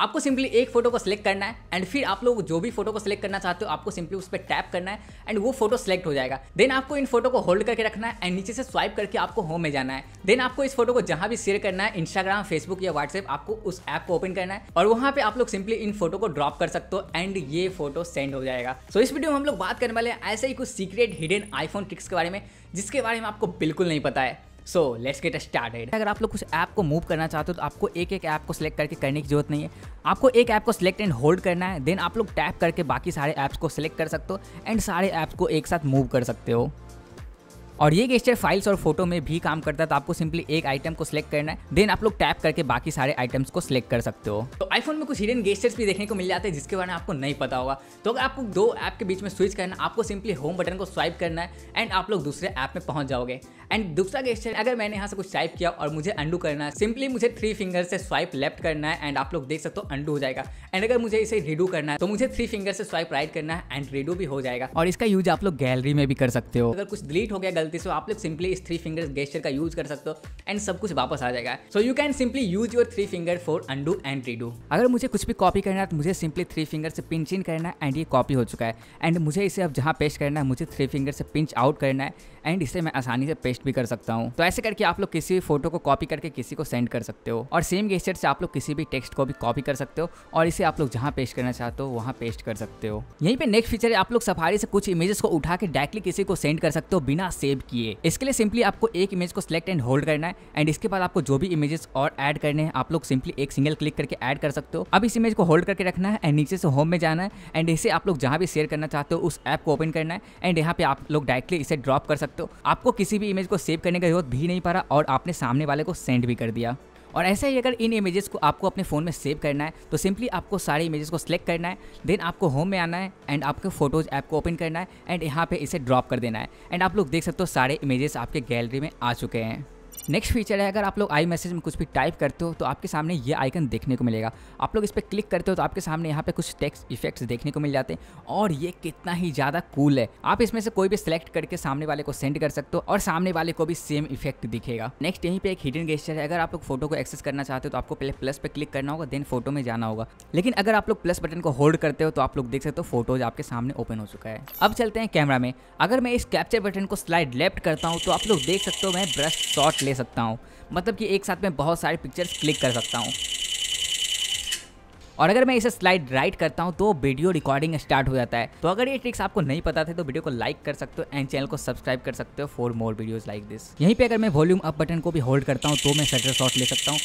आपको सिंपली एक फोटो को सिलेक्ट करना है एंड फिर आप लोग जो भी फोटो को सिलेक्ट करना चाहते हो आपको सिंपली उस पर टैप करना है एंड वो फोटो सिलेक्ट हो जाएगा देन आपको इन फोटो को होल्ड करके रखना है एंड नीचे से स्वाइप करके आपको होम में जाना है देन आपको इस फोटो को जहां भी शेयर करना है इंस्टाग्राम फेसबुक या व्हाट्सएप आपको उस ऐप को ओपन करना है और वहां पर आप लोग सिंपली इन फोटो को ड्रॉप कर सकते हो एंड ये फोटो सेंड हो जाएगा सो so, इस वीडियो में हम लोग बात करने वाले हैं ऐसे ही कुछ सीक्रेट हिडन आईफोन ट्रिक्स के बारे में जिसके बारे में आपको बिल्कुल नहीं पता है सो लेट्स गेट स्टार्टेड अगर आप लोग कुछ ऐप को मूव करना चाहते हो तो आपको एक एक ऐप को सिलेक्ट करके करने की जरूरत नहीं है आपको एक ऐप को सिलेक्ट एंड होल्ड करना है देन आप लोग टैप करके बाकी सारे ऐप्स को सिलेक्ट कर सकते हो एंड सारे ऐप्स को एक साथ मूव कर सकते हो और ये गेस्टर फाइल्स और फोटो में भी काम करता है तो आपको सिंपली एक आइटम को सिलेक्ट करना है देन आप लोग टैप करके बाकी सारे आइटम्स को सिलेक्ट कर सकते हो तो आईफोन में कुछ हिडन गेस्टर्स भी देखने को मिल जाते हैं जिसके बारे में आपको नहीं पता होगा तो अगर आपको दो ऐप के बीच में स्विच करना आपको सिंपली होम बटन को स्वाइप करना है एंड आप लोग दूसरे ऐप में पहुंच जाओगे एंड दूसरा गेस्टर अगर मैंने यहाँ से कुछ टाइप किया और मुझे अंडू करना है सिंपली मुझे थ्री फिंगर से स्वाइप लेफ्ट करना है एंड आप लोग देख सकते हो अंडू हो जाएगा एंड अगर मुझे इसे रिडू करना है तो मुझे थ्री फिंगर से स्वाइप राइट करना है एंड रिडू भी हो जाएगा और इसका यूज आप लोग गैलरी में भी कर सकते हो अगर कुछ डिलीट हो गया गलती से आप लोग सिंपली इस थ्री फिंगर्स गेस्टर का यूज कर सकते हो एंड सब कुछ वापस आ जाएगा so you can simply use your three finger for undo and redo अगर मुझे कुछ भी कॉपी करना है तो मुझे सिंपली थ्री फिंगर से पिंच इन करना है एंड ये कॉपी हो चुका है एंड मुझे इसे अब जहाँ पेस्ट करना है मुझे थ्री फिंगर से पिंच आउट करना है एंड इसे मैं आसानी से पेस्ट भी कर सकता हूँ तो ऐसे करके आप लोग किसी भी फोटो को कॉपी करके किसी को सेंड कर सकते हो और सेम गेस्टर से आप लोग किसी भी टेक्स्ट को भी कॉपी कर सकते हो और इसे आप लोग जहाँ पेस्ट करना चाहते हो वहाँ पेस्ट कर सकते हो यहीं पे नेक्स्ट फीचर है आप लोग सफारी से कुछ इमेजेस को उठा के डायरेक्टली किसी को सेंड कर सकते हो बिना सेव सेव किए इसके लिए सिंपली आपको एक इमेज को सिलेक्ट एंड होल्ड करना है एंड इसके बाद आपको जो भी इमेजेस और ऐड करने हैं आप लोग सिंपली एक सिंगल क्लिक करके ऐड कर सकते हो अब इस इमेज को होल्ड करके रखना है एंड नीचे से होम में जाना है एंड इसे आप लोग जहाँ भी शेयर करना चाहते हो उस ऐप को ओपन करना है एंड यहाँ पे आप लोग डायरेक्टली इसे ड्रॉप कर सकते हो आपको किसी भी इमेज को सेव करने का जरूरत भी नहीं पड़ा और आपने सामने वाले को सेंड भी कर दिया और ऐसे ही अगर इन इमेजेस को आपको अपने फ़ोन में सेव करना है तो सिंपली आपको सारे इमेजेस को सिलेक्ट करना है देन आपको होम में आना है एंड आपके फोटोज़ ऐप को ओपन करना है एंड यहाँ पे इसे ड्रॉप कर देना है एंड आप लोग देख सकते हो सारे इमेजेस आपके गैलरी में आ चुके हैं नेक्स्ट फीचर है अगर आप लोग आई मैसेज में कुछ भी टाइप करते हो तो आपके सामने ये आइकन देखने को मिलेगा आप लोग इस पर क्लिक करते हो तो आपके सामने यहाँ पे कुछ टेक्स्ट इफेक्ट्स देखने को मिल जाते हैं और ये कितना ही ज़्यादा कूल है आप इसमें से कोई भी सिलेक्ट करके सामने वाले को सेंड कर सकते हो और सामने वाले को भी सेम इफेक्ट दिखेगा नेक्स्ट यहीं पर एक हिडन गेस्टर है अगर आप लोग फोटो को एक्सेस करना चाहते हो तो आपको पहले प्लस पर क्लिक करना होगा देन फोटो में जाना होगा लेकिन अगर आप लोग प्लस बटन को होल्ड करते हो तो आप लोग देख सकते हो फोटोज आपके सामने ओपन हो चुका है अब चलते हैं कैमरा में अगर मैं इस कैप्चर बटन को स्लाइड लेफ्ट करता हूँ तो आप लोग देख सकते हो मैं ब्रश शॉट ले सकता हूँ मतलब कि एक साथ में बहुत सारे पिक्चर्स क्लिक कर सकता हूँ और अगर मैं इसे स्लाइड राइट करता हूँ तो वीडियो रिकॉर्डिंग स्टार्ट हो जाता है तो अगर ये ट्रिक्स आपको नहीं पता थे तो वीडियो को लाइक कर सकते हो एंड चैनल को सब्सक्राइब कर सकते हो for more videos like this यहीं पर अगर मैं वॉल्यूम अप बटन को भी होल्ड करता हूँ तो मैं सटर शॉट ले सकता हूँ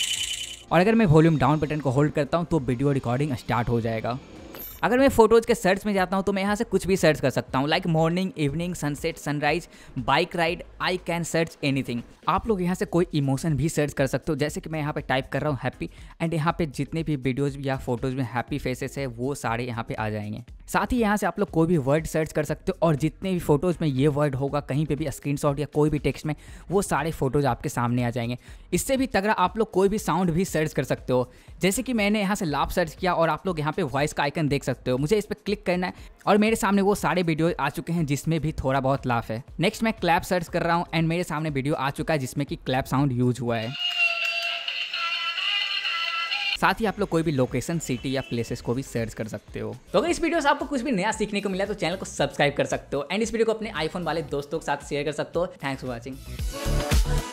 और अगर मैं वॉल्यूम डाउन बटन को होल्ड करता हूँ तो वीडियो रिकॉर्डिंग स्टार्ट हो जाएगा अगर मैं फोटोज़ के सर्च में जाता हूँ तो मैं यहाँ से कुछ भी सर्च कर सकता हूँ like morning evening sunset sunrise bike ride I can search any आप लोग यहाँ से कोई इमोशन भी सर्च कर सकते हो जैसे कि मैं यहाँ पर टाइप कर रहा हूँ हैप्पी एंड यहाँ पर जितने भी वीडियोज़ या फोटोज़ में हैप्पी फेसेस है वो सारे यहाँ पर आ जाएंगे साथ ही यहाँ से आप लोग कोई भी वर्ड सर्च कर सकते हो और जितने भी फोटोज़ में ये वर्ड होगा कहीं पे भी स्क्रीनशॉट या कोई भी टेक्स्ट में वो सारे फोटोज़ आपके सामने आ जाएंगे इससे भी तगड़ा आप लोग कोई भी साउंड भी सर्च कर सकते हो जैसे कि मैंने यहाँ से लाभ सर्च किया और आप लोग यहाँ पे वॉइस का आइकन देख सकते हो मुझे इस पर क्लिक करना है और मेरे सामने वो सारे वीडियो आ चुके हैं जिसमें भी थोड़ा बहुत लाभ है नेक्स्ट मैं क्लैप सर्च कर रहा हूँ एंड मेरे सामने वीडियो आ चुका है जिसमें कि क्लैप साउंड यूज हुआ है साथ ही आप लोग कोई भी लोकेशन सिटी या प्लेसेस को भी सर्च कर सकते हो तो अगर इस वीडियो से आपको कुछ भी नया सीखने को मिला तो चैनल को सब्सक्राइब कर सकते हो एंड इस वीडियो को अपने आईफोन वाले दोस्तों के साथ शेयर कर सकते हो थैंक्स फॉर वॉचिंग